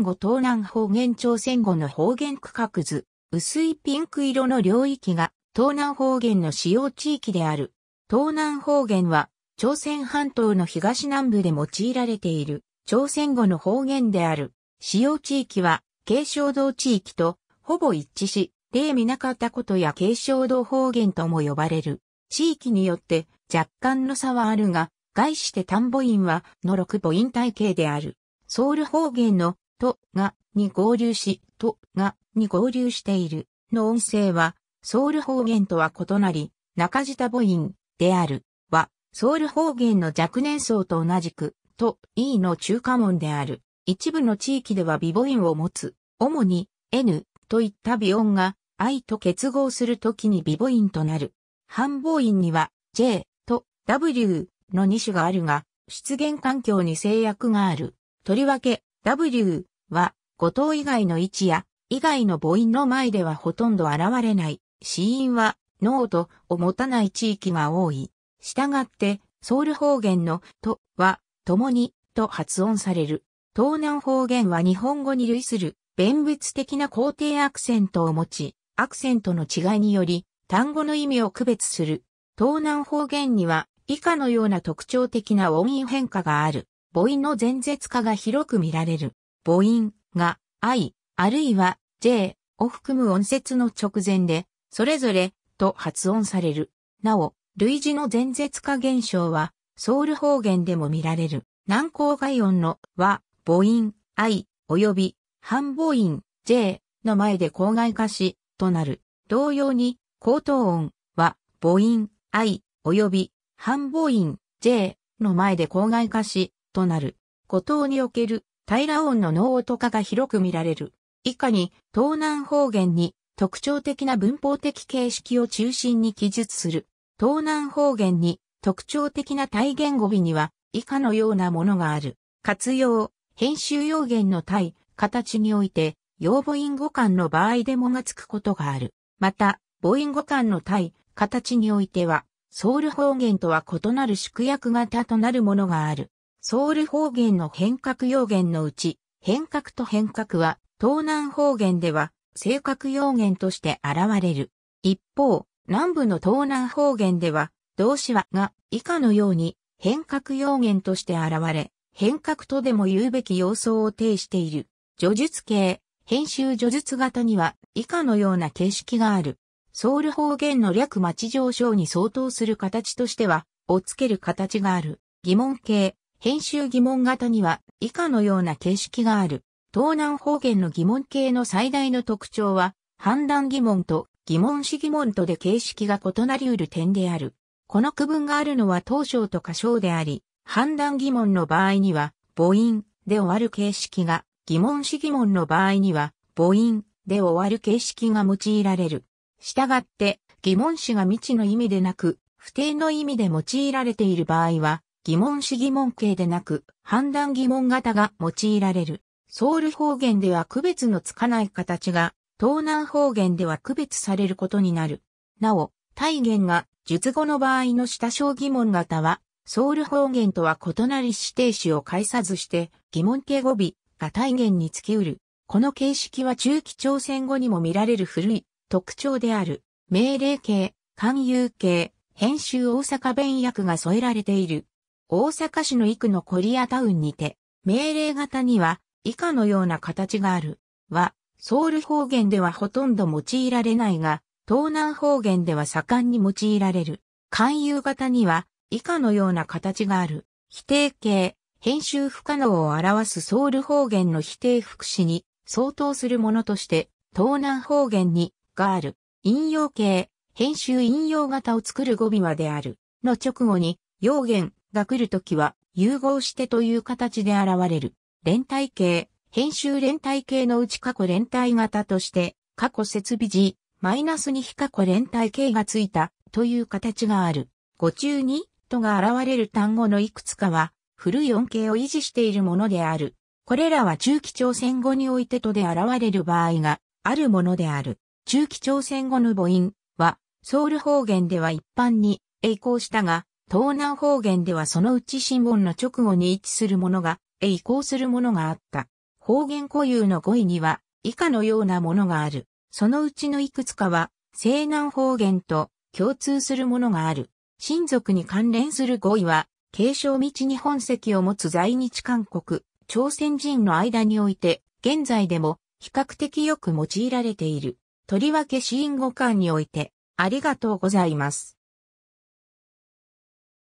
後東南方言朝鮮語の方言区画図、薄いピンク色の領域が東南方言の使用地域である。東南方言は朝鮮半島の東南部で用いられている朝鮮語の方言である。使用地域は継承道地域とほぼ一致し、例見なかったことや継承道方言とも呼ばれる。地域によって若干の差はあるが、概して田んぼ院はの6母音体系である。ソウル方言のとがに合流し、とがに合流しているの音声は、ソウル方言とは異なり、中舌母音であるは、ソウル方言の若年層と同じく、と、E の中華文である。一部の地域では微母音を持つ、主に N といった微音が I と結合するときに微母音となる。半母音には J と W の2種があるが、出現環境に制約がある。とりわけ W は、後藤以外の位置や、以外の母音の前ではほとんど現れない。死因は、ノーを持たない地域が多い。したがって、ソウル方言のとは、共にと発音される。東南方言は日本語に類する、弁別的な肯定アクセントを持ち、アクセントの違いにより、単語の意味を区別する。東南方言には、以下のような特徴的な音韻変化がある。母音の前絶化が広く見られる。母音が i あるいは j を含む音節の直前でそれぞれと発音される。なお、類似の前絶化現象はソウル方言でも見られる。南高外音の和母音 i 及び半母音 j の前で口外化しとなる。同様に高等音は母音 i 及び半母音 j の前で口外化しとなる。五等における平音の能音化が広く見られる。以下に、東南方言に特徴的な文法的形式を中心に記述する。東南方言に特徴的な体言語尾には以下のようなものがある。活用、編集用言の体、形において、用母音語感の場合でもがつくことがある。また、母音語感の体、形においては、ソウル方言とは異なる縮約型となるものがある。ソウル方言の変革要言のうち、変革と変革は、東南方言では、正確要言として現れる。一方、南部の東南方言では、動詞はが以下のように変革要言として現れ、変革とでも言うべき要素を呈している。叙述系、編集叙述型には以下のような形式がある。ソウル方言の略待上昇に相当する形としては、をつける形がある。疑問形、編集疑問型には以下のような形式がある。東南方言の疑問形の最大の特徴は、判断疑問と疑問詞疑問とで形式が異なり得る点である。この区分があるのは当章と過章であり、判断疑問の場合には、母音で終わる形式が、疑問詞疑問の場合には、母音で終わる形式が用いられる。したがって、疑問詞が未知の意味でなく、不定の意味で用いられている場合は、疑問詞疑問形でなく、判断疑問型が用いられる。ソウル方言では区別のつかない形が、東南方言では区別されることになる。なお、体言が述語の場合の下小疑問型は、ソウル方言とは異なり指定詞を介さずして疑問形語尾が体言につきうる。この形式は中期朝鮮語にも見られる古い特徴である。命令形、勧誘形、編集大阪弁訳が添えられている。大阪市の幾のコリアタウンにて、命令型には以下のような形がある。は、ソウル方言ではほとんど用いられないが、東南方言では盛んに用いられる。勧誘型には以下のような形がある。否定形、編集不可能を表すソウル方言の否定副詞に相当するものとして、東南方言に、がある。引用形、編集引用型を作る語尾はである。の直後に、用言、が来るときは、融合してという形で現れる。連帯系、編集連帯系のうち過去連帯型として、過去設備時、マイナスに非過去連帯系がついたという形がある。語中に、とが現れる単語のいくつかは、古い音形を維持しているものである。これらは中期朝鮮語においてとで現れる場合があるものである。中期朝鮮語の母音は、ソウル方言では一般に栄光したが、東南方言ではそのうち新聞の直後に位置するものが、へ移行するものがあった。方言固有の語彙には、以下のようなものがある。そのうちのいくつかは、西南方言と共通するものがある。親族に関連する語彙は、継承道日本籍を持つ在日韓国、朝鮮人の間において、現在でも比較的よく用いられている。とりわけ死因語感において、ありがとうございます。